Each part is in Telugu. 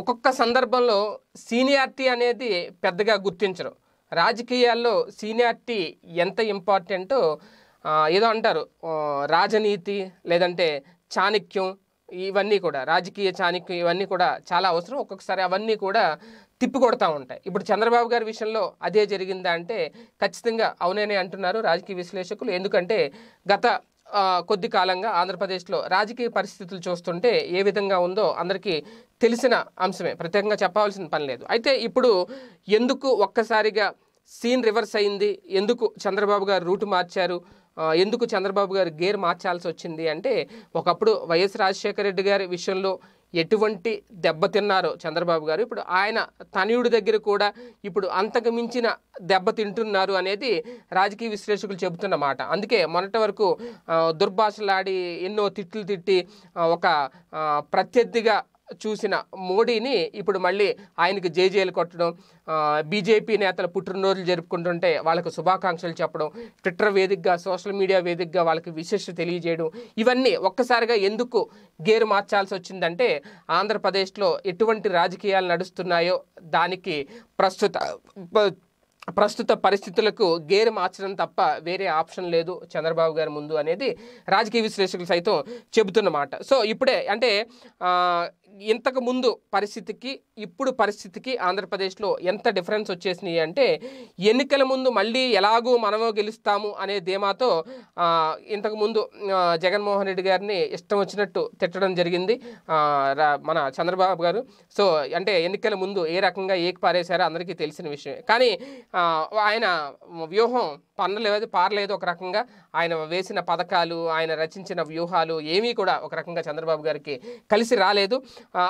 ఒక్కొక్క సందర్భంలో సీనియారిటీ అనేది పెద్దగా గుర్తించరు రాజకీయాల్లో సీనియారిటీ ఎంత ఇంపార్టెంటో ఏదో అంటారు రాజనీతి లేదంటే చాణక్యం ఇవన్నీ కూడా రాజకీయ చాణక్యం ఇవన్నీ కూడా చాలా అవసరం ఒక్కొక్కసారి అవన్నీ కూడా తిప్పికొడతా ఉంటాయి ఇప్పుడు చంద్రబాబు గారి విషయంలో అదే జరిగిందా అంటే ఖచ్చితంగా అవుననే అంటున్నారు రాజకీయ విశ్లేషకులు ఎందుకంటే గత కొద్ది కాలంగా ఆంధ్రప్రదేశ్లో రాజకీయ పరిస్థితులు చూస్తుంటే ఏ విధంగా ఉందో అందరికీ తెలిసిన అంశమే ప్రత్యేకంగా చెప్పవలసిన పని లేదు అయితే ఇప్పుడు ఎందుకు ఒక్కసారిగా సీన్ రివర్స్ అయింది ఎందుకు చంద్రబాబు గారు రూటు మార్చారు ఎందుకు చంద్రబాబు గారు గేర్ మార్చాల్సి వచ్చింది అంటే ఒకప్పుడు వైఎస్ రాజశేఖర రెడ్డి గారి విషయంలో ఎటువంటి దెబ్బతిన్నారో చంద్రబాబు గారు ఇప్పుడు ఆయన తనయుడి దగ్గర కూడా ఇప్పుడు అంతకు మించిన దెబ్బతింటున్నారు అనేది రాజకీయ విశ్లేషకులు చెబుతున్నమాట అందుకే మొన్నటి వరకు దుర్భాషలాడి ఎన్నో తిట్లు తిట్టి ఒక ప్రత్యర్థిగా చూసిన మోడీని ఇప్పుడు మళ్ళీ ఆయనకి జేజేలు కొట్టడం బీజేపీ నేతలు పుట్టినరోజులు జరుపుకుంటుంటే వాళ్ళకు శుభాకాంక్షలు చెప్పడం ట్విట్టర్ వేదికగా సోషల్ మీడియా వేదికగా వాళ్ళకి విశేష తెలియజేయడం ఇవన్నీ ఒక్కసారిగా ఎందుకు గేరు మార్చాల్సి వచ్చిందంటే ఆంధ్రప్రదేశ్లో ఎటువంటి రాజకీయాలు నడుస్తున్నాయో దానికి ప్రస్తుత ప్రస్తుత పరిస్థితులకు గేరు మార్చడం తప్ప వేరే ఆప్షన్ లేదు చంద్రబాబు గారి ముందు అనేది రాజకీయ విశ్లేషకులు సైతం చెబుతున్నమాట సో ఇప్పుడే అంటే ఇంతకు ముందు పరిస్థితికి ఇప్పుడు పరిస్థితికి ఆంధ్రప్రదేశ్లో ఎంత డిఫరెన్స్ వచ్చేసినాయి అంటే ఎన్నికల ముందు మళ్ళీ ఎలాగూ మనమో గెలుస్తాము అనే ధీమాతో ఇంతకుముందు జగన్మోహన్ రెడ్డి గారిని ఇష్టం వచ్చినట్టు తిట్టడం జరిగింది మన చంద్రబాబు గారు సో అంటే ఎన్నికల ముందు ఏ రకంగా ఏకి పారేశారో అందరికీ తెలిసిన విషయం కానీ ఆయన వ్యూహం పన్నలేదు పారలేదు ఒక రకంగా ఆయన వేసిన పథకాలు ఆయన రచించిన వ్యూహాలు ఏమీ కూడా ఒక రకంగా చంద్రబాబు గారికి కలిసి రాలేదు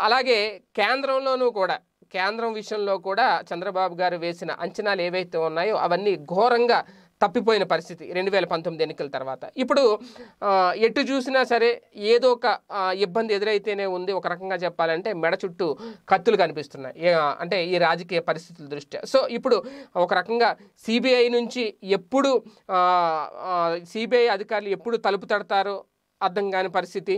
అలాగే కేంద్రంలోనూ కూడా కేంద్రం విషయంలో కూడా చంద్రబాబు గారు వేసిన అంచనాలు ఏవైతే ఉన్నాయో అవన్నీ ఘోరంగా తప్పిపోయిన పరిస్థితి రెండు వేల పంతొమ్మిది ఎన్నికల తర్వాత ఇప్పుడు ఎటు చూసినా సరే ఏదో ఒక ఇబ్బంది ఎదురైతేనే ఉంది ఒక రకంగా చెప్పాలంటే మెడ చుట్టూ కత్తులు కనిపిస్తున్నాయి అంటే ఈ రాజకీయ పరిస్థితుల దృష్ట్యా సో ఇప్పుడు ఒక రకంగా సిబిఐ నుంచి ఎప్పుడు సిబిఐ అధికారులు ఎప్పుడు తలుపు తడతారో అర్థం కాని పరిస్థితి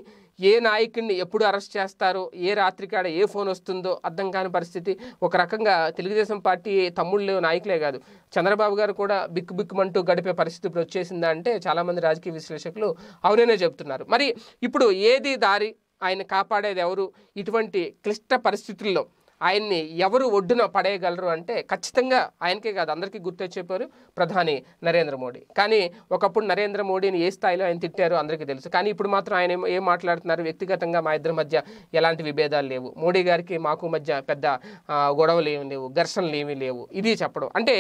ఏ నాయకుడిని ఎప్పుడు అరెస్ట్ చేస్తారో ఏ రాత్రికాడ ఏ ఫోన్ వస్తుందో అర్థం కాని పరిస్థితి ఒక రకంగా తెలుగుదేశం పార్టీ తమ్ముళ్ళు నాయకులే కాదు చంద్రబాబు గారు కూడా బిక్కు బిక్కుమంటూ గడిపే పరిస్థితి ఇప్పుడు వచ్చేసిందా అంటే చాలామంది రాజకీయ విశ్లేషకులు అవుననే చెబుతున్నారు మరి ఇప్పుడు ఏది దారి ఆయన కాపాడేది ఎవరు ఇటువంటి క్లిష్ట పరిస్థితుల్లో ఆయన్ని ఎవరు ఒడ్డున పడేయగలరు అంటే ఖచ్చితంగా ఆయనకే కాదు అందరికీ గుర్తొచ్చేపారు ప్రధాని నరేంద్ర మోడీ కానీ ఒకప్పుడు నరేంద్ర మోడీని ఏ స్థాయిలో ఆయన తిట్టారో అందరికీ తెలుసు కానీ ఇప్పుడు మాత్రం ఆయన ఏం మాట్లాడుతున్నారు వ్యక్తిగతంగా మా ఇద్దరి మధ్య ఎలాంటి విభేదాలు లేవు మోడీ గారికి మాకు మధ్య పెద్ద గొడవలు ఏమి లేవు ఘర్షణలు ఏమీ లేవు ఇది చెప్పడం అంటే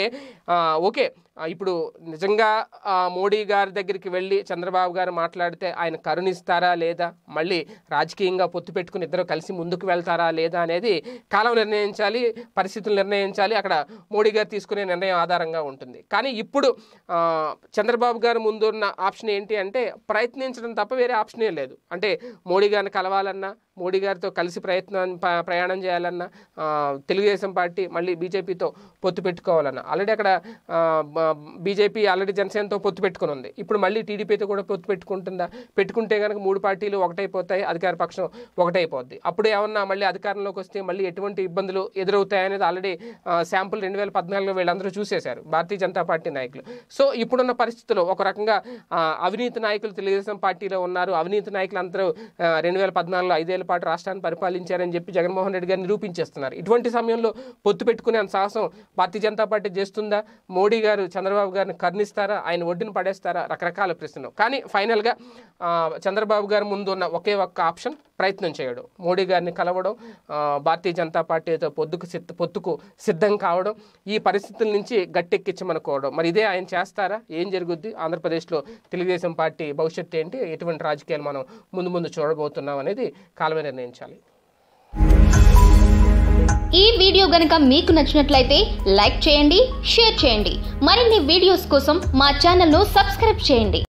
ఓకే ఇప్పుడు నిజంగా మోడీ గారి దగ్గరికి వెళ్ళి చంద్రబాబు గారు మాట్లాడితే ఆయన కరుణిస్తారా లేదా మళ్ళీ రాజకీయంగా పొత్తు పెట్టుకుని ఇద్దరు కలిసి ముందుకు వెళ్తారా లేదా అనేది కాలం నిర్ణయించాలి పరిస్థితులు నిర్ణయించాలి అక్కడ మోడీ గారు తీసుకునే నిర్ణయం ఆధారంగా ఉంటుంది కానీ ఇప్పుడు చంద్రబాబు గారు ముందున్న ఆప్షన్ ఏంటి అంటే ప్రయత్నించడం తప్ప వేరే ఆప్షనే లేదు అంటే మోడీ గారిని కలవాలన్నా మోడీ గారితో కలిసి ప్రయత్నం ప్రయాణం చేయాలన్న తెలుగుదేశం పార్టీ మళ్ళీ బీజేపీతో పొత్తు పెట్టుకోవాలన్న ఆల్రెడీ అక్కడ బీజేపీ ఆల్రెడీ జనసేనతో పొత్తు పెట్టుకుని ఉంది ఇప్పుడు మళ్ళీ టీడీపీతో కూడా పొత్తు పెట్టుకుంటుందా పెట్టుకుంటే కనుక మూడు పార్టీలు ఒకటైపోతాయి అధికార పక్షం ఒకటైపోద్ది అప్పుడు ఏమన్నా మళ్ళీ అధికారంలోకి వస్తే మళ్ళీ ఎటువంటి ఇబ్బందులు ఎదురవుతాయనేది ఆల్రెడీ శాంపుల్ రెండు వేల పద్నాలుగులో వీళ్ళందరూ చూసేశారు భారతీయ జనతా పార్టీ నాయకులు సో ఇప్పుడున్న పరిస్థితుల్లో ఒక రకంగా అవినీతి నాయకులు తెలుగుదేశం పార్టీలో ఉన్నారు అవినీతి నాయకులు అందరూ రెండు వేల పద్నాలుగులో ఐదేళ్ళు సంవత్సరాల పాటు రాష్ట్రాన్ని పరిపాలించారని చెప్పి జగన్మోహన్ రెడ్డి గారు నిరూపించేస్తున్నారు ఇటువంటి సమయంలో పొత్తు పెట్టుకునే సాహసం భారతీయ జనతా పార్టీ చేస్తుందా మోడీ గారు చంద్రబాబు గారిని కర్ణిస్తారా ఆయన ఒడ్డును పడేస్తారా రకరకాల ప్రశ్నలు కానీ ఫైనల్గా చంద్రబాబు గారు ముందున్న ఒకే ఒక్క ఆప్షన్ ప్రయత్నం చేయడం మోడీ గారిని కలవడం భారతీయ జనతా పార్టీతో పొద్దుకు సిద్ధ పొత్తుకు సిద్ధం కావడం ఈ పరిస్థితుల నుంచి గట్టెక్కించమనుకోవడం మరి ఇదే ఆయన చేస్తారా ఏం జరుగుద్ది ఆంధ్రప్రదేశ్లో తెలుగుదేశం పార్టీ భవిష్యత్తు ఏంటి ఎటువంటి రాజకీయాలు మనం ముందు ముందు చూడబోతున్నాం అనేది కాలమే నిర్ణయించాలి ఈ వీడియో గనక మీకు నచ్చినట్లయితే లైక్ చేయండి షేర్ చేయండి మరిన్ని వీడియోస్ కోసం మా ఛానల్ను సబ్స్క్రైబ్ చేయండి